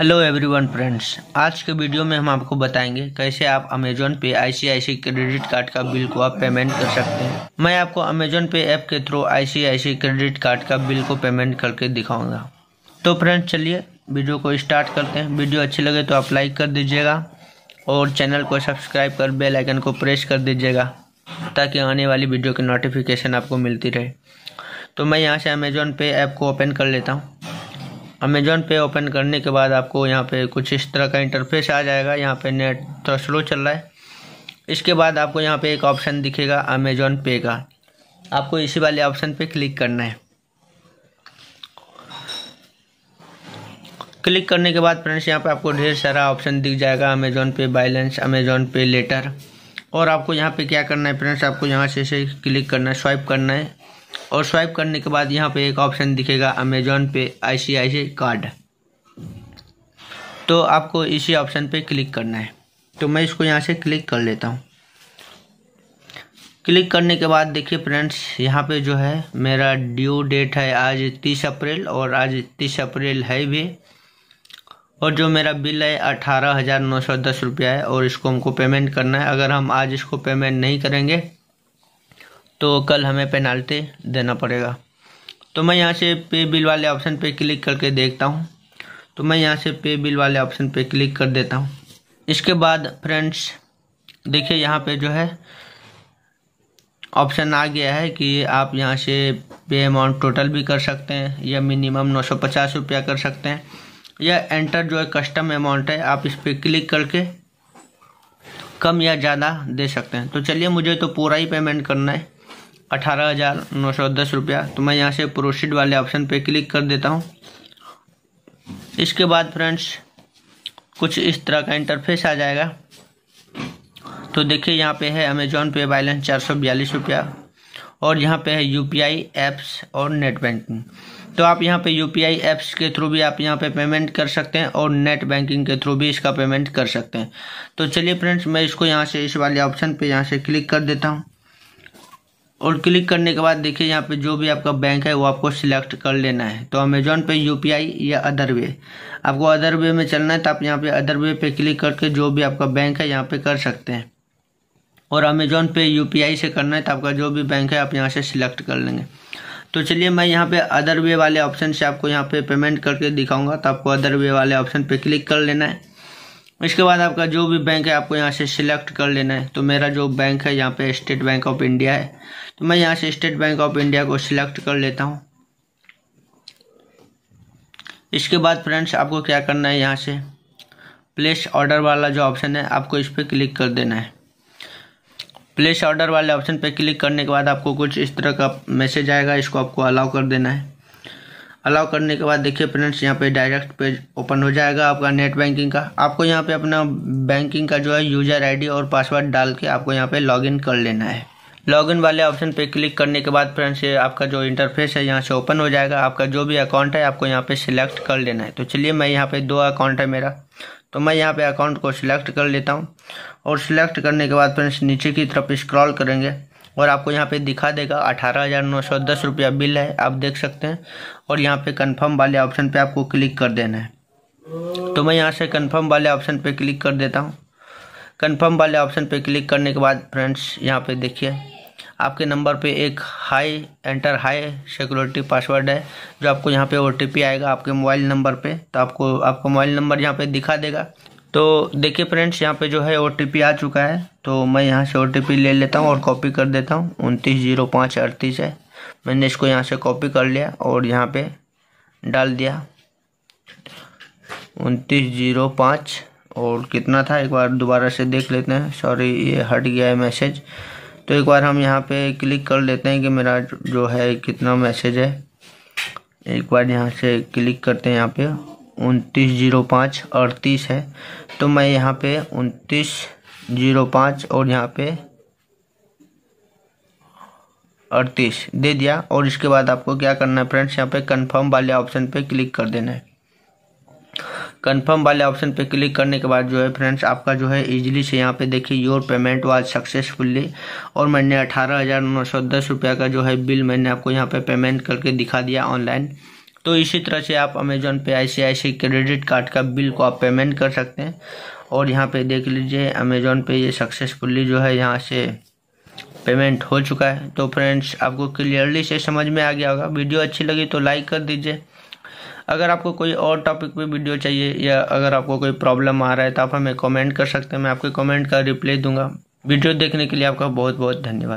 hello everyone friends आज के video में हम आपको बताएंगे कैसे आप Amazon Pay ICICI credit card का बिल को आप पेमेंट कर सकते हैं मैं आपको अमेजोन पे ऐप के थ्रू आईसीआईसी क्रेडिट कार्ड का बिल को पेमेंट करके दिखाऊंगा तो फ्रेंड्स चलिए वीडियो को स्टार्ट करते हैं वीडियो अच्छी लगे तो आप लाइक कर दीजिएगा और चैनल को सब्सक्राइब कर बेलाइकन को प्रेस कर दीजिएगा ताकि आने वाली वीडियो की नोटिफिकेशन आपको मिलती रहे तो मैं यहाँ से अमेजोन पे ऐप को ओपन कर लेता हूँ अमेजोन पे ओपन करने के बाद आपको यहाँ पे कुछ इस तरह का इंटरफेस आ जाएगा यहाँ पे नेट थोड़ा स्लो चल रहा है इसके बाद आपको यहाँ पे एक ऑप्शन दिखेगा अमेजोन पे का आपको इसी वाले ऑप्शन पे क्लिक करना है क्लिक करने के बाद फ्रेंड्स यहाँ पे आपको ढेर सारा ऑप्शन दिख जाएगा अमेजोन पे बैलेंस अमेजोन पे लेटर और आपको यहाँ पे क्या करना है फ्रेंड्स आपको यहाँ से इसे क्लिक करना है स्वाइप करना है और स्वाइप करने के बाद यहाँ पे एक ऑप्शन दिखेगा अमेजोन पे आई कार्ड तो आपको इसी ऑप्शन पे क्लिक करना है तो मैं इसको यहाँ से क्लिक कर लेता हूँ क्लिक करने के बाद देखिए फ्रेंड्स यहाँ पे जो है मेरा ड्यू डेट है आज तीस अप्रैल और आज तीस अप्रैल है भी और जो मेरा बिल है अठारह हज़ार नौ सौ दस रुपया है और इसको हमको पेमेंट करना है अगर हम आज इसको पेमेंट नहीं करेंगे तो कल हमें पेनाल्टी देना पड़ेगा तो मैं यहाँ से पे बिल वाले ऑप्शन पे क्लिक करके देखता हूँ तो मैं यहाँ से पे बिल वाले ऑप्शन पे क्लिक कर देता हूँ इसके बाद फ्रेंड्स देखिए यहाँ पे जो है ऑप्शन आ गया है कि आप यहाँ से पे अमाउंट टोटल भी कर सकते हैं या मिनिमम नौ सौ पचास रुपया कर सकते हैं या एंटर जो है कस्टम अमाउंट है आप इस पर क्लिक करके कम या ज़्यादा दे सकते हैं तो चलिए मुझे तो पूरा ही पेमेंट करना है अठारह हज़ार नौ सौ दस रुपया तो मैं यहाँ से प्रोसीड वाले ऑप्शन पे क्लिक कर देता हूँ इसके बाद फ्रेंड्स कुछ इस तरह का इंटरफेस आ जाएगा तो देखिए यहाँ पे है अमेजोन पे बैलेंस चार सौ बयालीस रुपया और यहाँ पे है यूपीआई ऐप्स और नेट बैंकिंग तो आप यहाँ पे यूपीआई ऐप्स के थ्रू भी आप यहाँ पे पेमेंट कर सकते हैं और नेट बैंकिंग के थ्रू भी इसका पेमेंट कर सकते हैं तो चलिए फ्रेंड्स मैं इसको यहाँ से इस वाले ऑप्शन पे यहाँ से क्लिक कर देता हूँ और क्लिक करने के बाद देखिए यहाँ पे जो भी आपका बैंक है वो आपको सिलेक्ट कर लेना है तो अमेजोन पे यूपीआई या अदर वे आपको अदर वे में चलना है तो आप यहाँ पे अदर वे पे क्लिक करके जो भी आपका बैंक है यहाँ पे कर सकते हैं और अमेजोन पे यूपीआई से करना है तो आपका जो भी बैंक है आप यहाँ से सिलेक्ट कर लेंगे तो चलिए मैं यहाँ पर अदर वे वाले ऑप्शन से आपको यहाँ पे पेमेंट करके दिखाऊँगा तो आपको अदर वे वाले ऑप्शन पर क्लिक कर लेना है इसके बाद आपका जो भी बैंक है आपको यहाँ से सिलेक्ट कर लेना है तो मेरा जो बैंक है यहाँ पे स्टेट बैंक ऑफ इंडिया है तो मैं यहाँ से स्टेट बैंक ऑफ इंडिया को सिलेक्ट कर लेता हूँ इसके बाद फ्रेंड्स आपको क्या करना है यहाँ से प्लेस ऑर्डर वाला जो ऑप्शन है आपको इस पर क्लिक कर देना है प्लेस ऑर्डर वाले ऑप्शन पर क्लिक करने के बाद आपको कुछ इस तरह का मैसेज आएगा इसको आपको अलाउ कर देना है अलाउ करने के बाद देखिए फ्रेंड्स यहाँ पे डायरेक्ट पेज ओपन हो जाएगा आपका नेट बैंकिंग का आपको यहाँ पे अपना बैंकिंग का जो है यूजर आईडी और पासवर्ड डाल के आपको यहाँ पे लॉगिन कर लेना है लॉगिन वाले ऑप्शन पे क्लिक करने के बाद फ्रेंड्स ये आपका जो इंटरफेस है यहाँ से ओपन हो जाएगा आपका जो भी अकाउंट है आपको यहाँ पे सिलेक्ट कर लेना है तो चलिए मैं यहाँ पे दो अकाउंट है मेरा तो मैं यहाँ पे अकाउंट को सिलेक्ट कर लेता हूँ और सिलेक्ट करने के बाद फ्रेंड्स नीचे की तरफ स्क्रॉल करेंगे और आपको यहाँ पे दिखा देगा अठारह हज़ार नौ सौ दस रुपया बिल है आप देख सकते हैं और यहाँ पे कंफर्म वाले ऑप्शन पे आपको क्लिक कर देना है तो मैं यहाँ से कंफर्म वाले ऑप्शन पे क्लिक कर देता हूँ कंफर्म वाले ऑप्शन पे क्लिक करने के बाद फ्रेंड्स यहाँ पे देखिए आपके नंबर पे एक high enter high security password है जो आपको यहाँ पे ओ आएगा आपके मोबाइल नंबर पे तो आपको आपका मोबाइल नंबर यहाँ पे दिखा देगा तो देखिए फ्रेंड्स यहाँ पे जो है ओ आ चुका है तो मैं यहाँ से ओ ले लेता हूँ और कॉपी कर देता हूँ उनतीस जीरो पाँच अड़तीस है मैंने इसको यहाँ से कॉपी कर लिया और यहाँ पे डाल दिया उनतीस जीरो पाँच और कितना था एक बार दोबारा से देख लेते हैं सॉरी ये हट गया है मैसेज तो एक बार हम यहाँ पे क्लिक कर लेते हैं कि मेरा जो है कितना मैसेज है एक बार यहाँ से क्लिक करते हैं यहाँ पर उनतीस जीरो पाँच अड़तीस है तो मैं यहाँ पे उनतीस जीरो पाँच और यहाँ पे अड़तीस दे दिया और इसके बाद आपको क्या करना है फ्रेंड्स यहाँ पे कंफर्म वाले ऑप्शन पे क्लिक कर देना है कंफर्म वाले ऑप्शन पे क्लिक करने के बाद जो है फ्रेंड्स आपका जो है इजीली से यहाँ पे देखिए योर पेमेंट वाज सक्सेसफुली और मैंने अठारह हज़ार नौ सौ दस रुपया का जो है बिल मैंने आपको यहाँ पे पेमेंट करके दिखा दिया ऑनलाइन तो इसी तरह से आप अमेजोन पे आई क्रेडिट कार्ड का बिल को आप पेमेंट कर सकते हैं और यहाँ पे देख लीजिए अमेजोन पे ये सक्सेसफुली जो है यहाँ से पेमेंट हो चुका है तो फ्रेंड्स आपको क्लियरली से समझ में आ गया होगा वीडियो अच्छी लगी तो लाइक कर दीजिए अगर आपको कोई और टॉपिक पे वीडियो चाहिए या अगर आपको कोई प्रॉब्लम आ रहा है तो आप हमें कॉमेंट कर सकते हैं मैं आपके कॉमेंट का रिप्लाई दूंगा वीडियो देखने के लिए आपका बहुत बहुत धन्यवाद